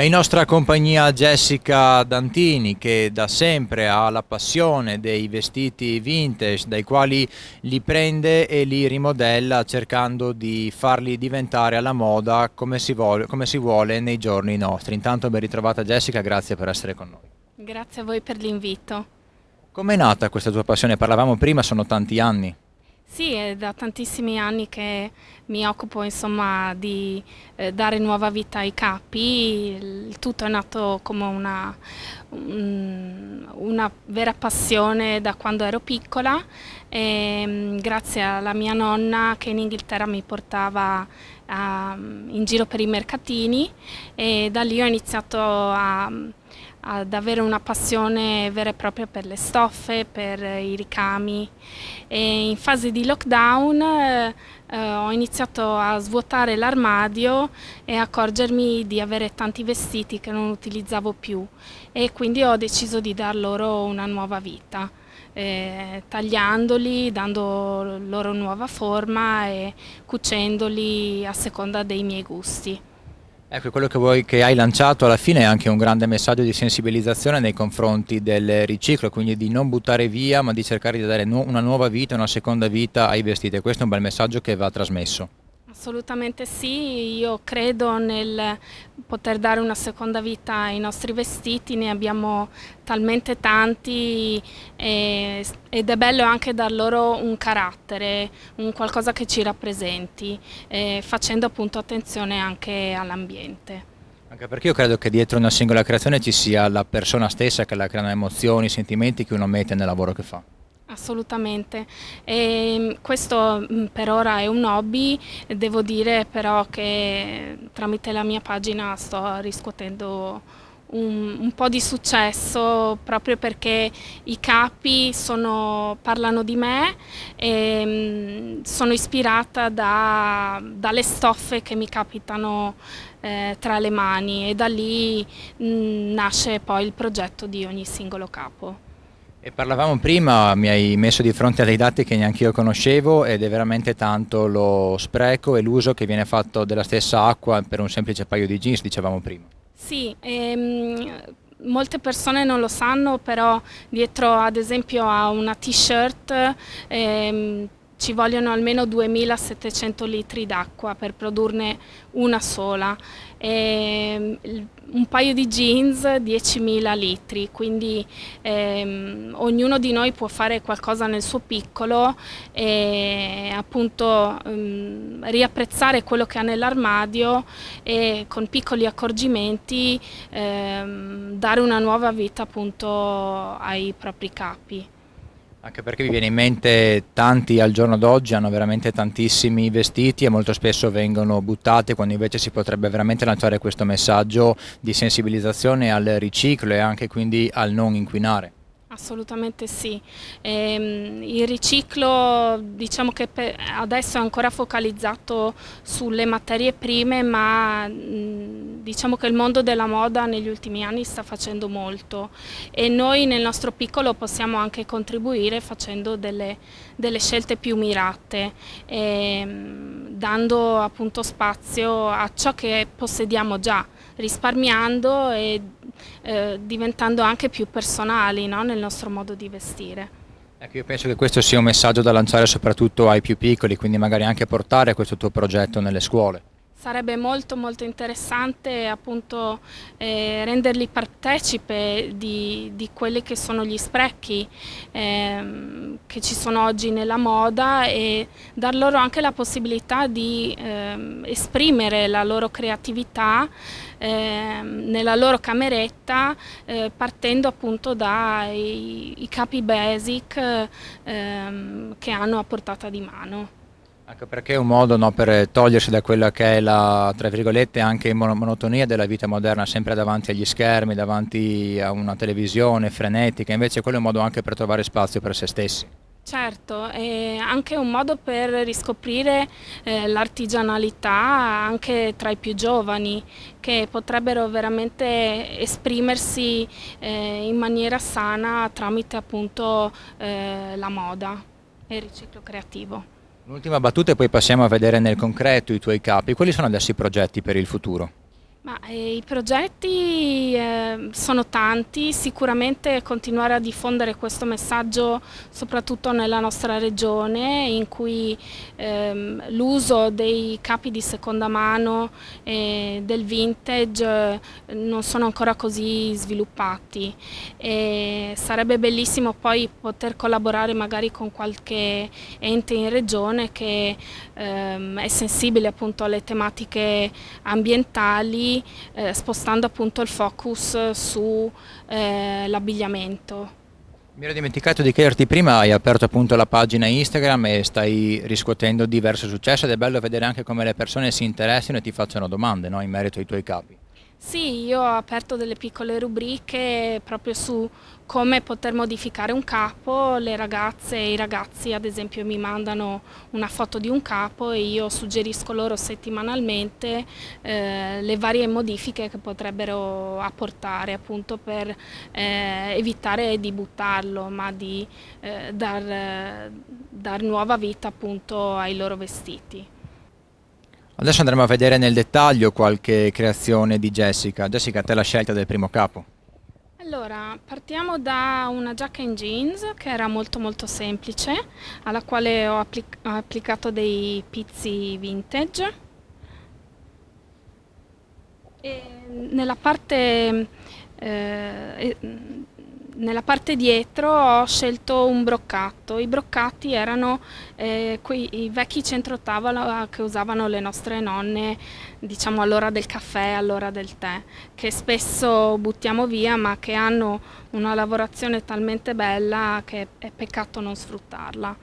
È in nostra compagnia Jessica Dantini che da sempre ha la passione dei vestiti vintage dai quali li prende e li rimodella cercando di farli diventare alla moda come si vuole, come si vuole nei giorni nostri. Intanto ben ritrovata Jessica, grazie per essere con noi. Grazie a voi per l'invito. Com'è nata questa tua passione? Parlavamo prima, sono tanti anni. Sì, è da tantissimi anni che mi occupo insomma, di eh, dare nuova vita ai capi, il tutto è nato come una, un, una vera passione da quando ero piccola, e, mm, grazie alla mia nonna che in Inghilterra mi portava a, ehm, in giro per i mercatini e da lì ho iniziato a ad avere una passione vera e propria per le stoffe, per i ricami e in fase di lockdown eh, eh, ho iniziato a svuotare l'armadio e accorgermi di avere tanti vestiti che non utilizzavo più e quindi ho deciso di dar loro una nuova vita. Eh, tagliandoli, dando loro nuova forma e cucendoli a seconda dei miei gusti. Ecco, quello che, vuoi, che, hai lanciato alla fine è anche un grande messaggio di sensibilizzazione nei confronti del riciclo, quindi di non buttare via, ma di cercare di dare nu una nuova vita, una seconda vita ai vestiti. Questo è un bel messaggio che va trasmesso. Assolutamente sì, io credo nel poter dare una seconda vita ai nostri vestiti, ne abbiamo talmente tanti e, ed è bello anche dar loro un carattere, un qualcosa che ci rappresenti, eh, facendo appunto attenzione anche all'ambiente. Anche perché io credo che dietro una singola creazione ci sia la persona stessa che la creano emozioni, sentimenti che uno mette nel lavoro che fa. Assolutamente, e ehm, questo mm, per ora è un hobby, devo dire però che tramite la mia pagina sto riscuotendo un, un, po' di successo proprio perché i capi sono, parlano di me e ehm, sono ispirata da, dalle stoffe che mi capitano eh, tra le mani e da lì mh, mm, nasce poi il progetto di ogni singolo capo. E parlavamo prima, mi hai messo di fronte a dei dati che neanche io conoscevo ed è veramente tanto lo spreco e l'uso che viene fatto della stessa acqua per un semplice paio di jeans, dicevamo prima. Sì, ehm, molte persone non lo sanno, però dietro ad esempio a una t-shirt ehm, ci vogliono almeno 2700 litri d'acqua per produrne una sola, e ehm, un paio di jeans 10.000 litri, quindi ehm, ognuno di noi può fare qualcosa nel suo piccolo e appunto ehm, riapprezzare quello che ha nell'armadio e con piccoli accorgimenti ehm, dare una nuova vita appunto ai propri capi. Anche perché mi viene in mente tanti al giorno d'oggi hanno veramente tantissimi vestiti e molto spesso vengono buttati quando invece si potrebbe veramente lanciare questo messaggio di sensibilizzazione al riciclo e anche quindi al non inquinare. Assolutamente sì, ehm, il riciclo diciamo che adesso è ancora focalizzato sulle materie prime ma mhmm, diciamo che il mondo della moda negli ultimi anni sta facendo molto e noi nel nostro piccolo possiamo anche contribuire facendo delle, delle scelte più mirate, ehm, dando appunto spazio a ciò che possediamo già risparmiando e eh, diventando anche più personali no? nel nostro modo di vestire. Ecco, io penso che questo sia un messaggio da lanciare soprattutto ai più piccoli, quindi magari anche portare questo tuo progetto nelle scuole. Sarebbe molto molto interessante appunto eh, renderli partecipe di, di, quelli che sono gli sprechi eh, che ci sono oggi nella moda e dar loro anche la possibilità di eh, esprimere la loro creatività ehm, nella loro cameretta eh, partendo appunto dai capi basic ehm, che hanno a portata di mano. Anche ecco, perché è un modo no, per togliersi da quella che è la anche monotonia della vita moderna, sempre davanti agli schermi, davanti a una televisione frenetica, invece quello è un modo anche per trovare spazio per se stessi. Certo, è anche un modo per riscoprire eh, l'artigianalità anche tra i più giovani che potrebbero veramente esprimersi eh, in maniera sana tramite appunto eh, la moda e il riciclo creativo. Un'ultima battuta e poi passiamo a vedere nel concreto i tuoi capi. Quali sono adesso i progetti per il futuro? Ma, eh, I progetti eh, sono tanti, sicuramente continuare a diffondere questo messaggio soprattutto nella nostra regione in cui ehm, l'uso dei capi di seconda mano e del vintage eh, non sono ancora così sviluppati e sarebbe bellissimo poi poter collaborare magari con qualche ente in regione che ehm, è sensibile appunto alle tematiche ambientali eh, spostando appunto il focus sull'abbigliamento. Eh, mi ero dimenticato di chiederti prima, hai aperto appunto la pagina Instagram e stai riscuotendo diverso successo ed è bello vedere anche come le persone si interessino e ti facciano domande no, in merito ai tuoi capi. Sì, io ho aperto delle piccole rubriche proprio su come poter modificare un capo, le ragazze e i ragazzi ad esempio mi mandano una foto di un capo e io suggerisco loro settimanalmente eh, le varie modifiche che potrebbero apportare appunto per eh, evitare di buttarlo ma di eh, dar, eh, dar nuova vita appunto ai loro vestiti. Adesso andremo a vedere nel dettaglio qualche creazione di Jessica. Jessica, te la scelta del primo capo. Allora, partiamo da una giacca in jeans che era molto molto semplice, alla quale ho, applic ho applicato dei pizzi vintage. E nella parte eh, nella parte dietro ho scelto un broccato. I broccati erano eh, quei, i vecchi centrotavola che usavano le nostre nonne, diciamo all'ora del caffè, all'ora del tè, che spesso buttiamo via ma che hanno una lavorazione talmente bella che è peccato non sfruttarla.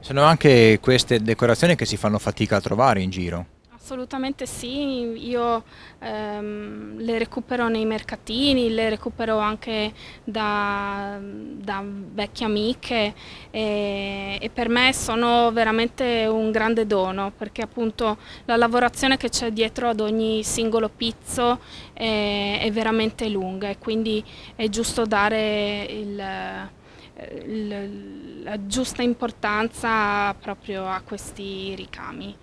Sono anche queste decorazioni che si fanno fatica a trovare in giro. Assolutamente sì, io ehm, le recupero nei mercatini, le recupero anche da, da vecchie amiche e, e, per me sono veramente un grande dono perché appunto la lavorazione che c'è dietro ad ogni singolo pizzo è, è veramente lunga e quindi è giusto dare il la giusta importanza proprio a questi ricami.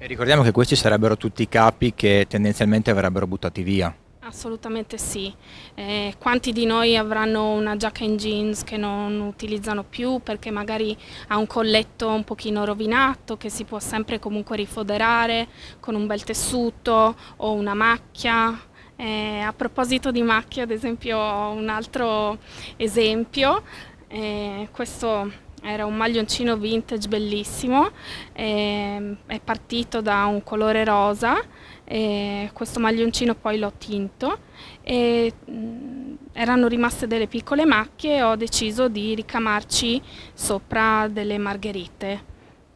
E ricordiamo che questi sarebbero tutti i capi che tendenzialmente verrebbero buttati via. Assolutamente sì. Eh, quanti di noi avranno una giacca in jeans che non utilizzano più perché magari ha un colletto un pochino rovinato che si può sempre comunque rifoderare con un bel tessuto o una macchia? Eh, a proposito di macchie, ad esempio, un altro esempio, eh, questo era un maglioncino vintage bellissimo, eh, è partito da un colore rosa, eh, questo maglioncino poi l'ho tinto e mh, mm, erano rimaste delle piccole macchie e ho deciso di ricamarci sopra delle margherite,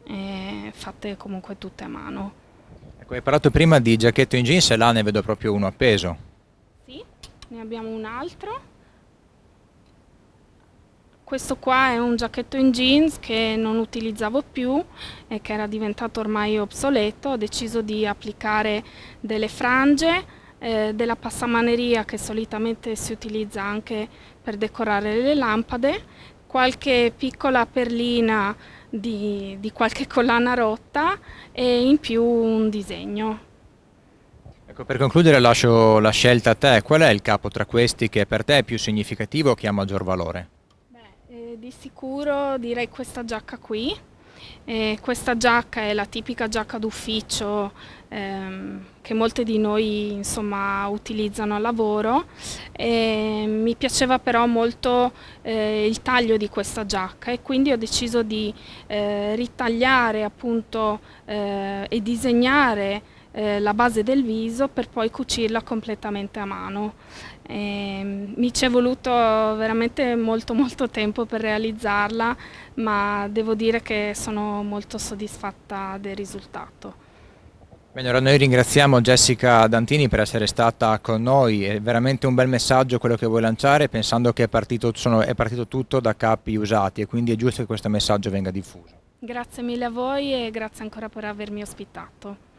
eh, fatte comunque tutte a mano. Ecco, hai parlato prima di giacchetto in jeans e là ne vedo proprio uno appeso. Sì, ne abbiamo un altro questo qua è un giacchetto in jeans che non utilizzavo più e che era diventato ormai obsoleto. Ho deciso di applicare delle frange eh, della passamaneria che solitamente si utilizza anche per decorare le lampade, qualche piccola perlina di, di qualche collana rotta e in più un disegno. Ecco, per concludere lascio la scelta a te, qual è il capo tra questi che per te è più significativo o che ha maggior valore? Di sicuro direi questa giacca qui. Eh, questa giacca è la tipica giacca d'ufficio ehm, che molte di noi insomma, utilizzano al lavoro. Eh, mi piaceva però molto eh, il taglio di questa giacca e quindi ho deciso di eh, ritagliare appunto, eh, e disegnare eh, la base del viso per poi cucirla completamente a mano. E, ehm, mi ci è voluto veramente molto molto tempo per realizzarla, ma devo dire che sono molto soddisfatta del risultato. Bene, allora noi ringraziamo Jessica Dantini per essere stata con noi, è veramente un bel messaggio quello che vuoi lanciare pensando che è partito, sono, è partito tutto da capi usati e quindi è giusto che questo messaggio venga diffuso. Grazie mille a voi e grazie ancora per avermi ospitato.